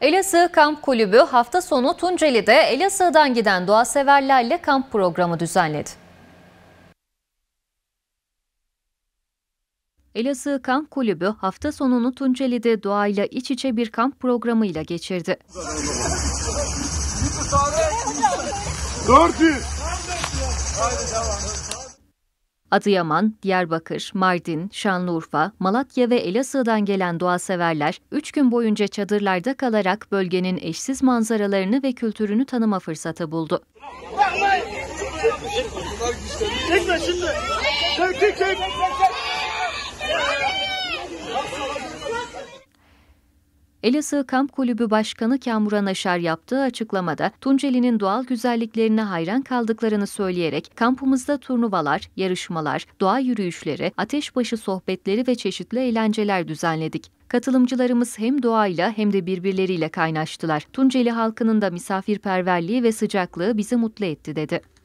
Elazığ Kamp Kulübü hafta sonu Tunceli'de Elazığ'dan giden doğa severlerle kamp programı düzenledi. Elazığ Kamp Kulübü hafta sonunu Tunceli'de doğayla iç içe bir kamp programıyla geçirdi. 400 Adıyaman, Diyarbakır, Mardin, Şanlıurfa, Malatya ve Elazığ'dan gelen doğaseverler 3 gün boyunca çadırlarda kalarak bölgenin eşsiz manzaralarını ve kültürünü tanıma fırsatı buldu. Çıkma, çıkma. Çık, çık, çık. Elazığ Kamp Kulübü Başkanı Kamuran Aşar yaptığı açıklamada Tunceli'nin doğal güzelliklerine hayran kaldıklarını söyleyerek kampımızda turnuvalar, yarışmalar, doğa yürüyüşleri, ateşbaşı sohbetleri ve çeşitli eğlenceler düzenledik. Katılımcılarımız hem doğayla hem de birbirleriyle kaynaştılar. Tunceli halkının da misafirperverliği ve sıcaklığı bizi mutlu etti dedi.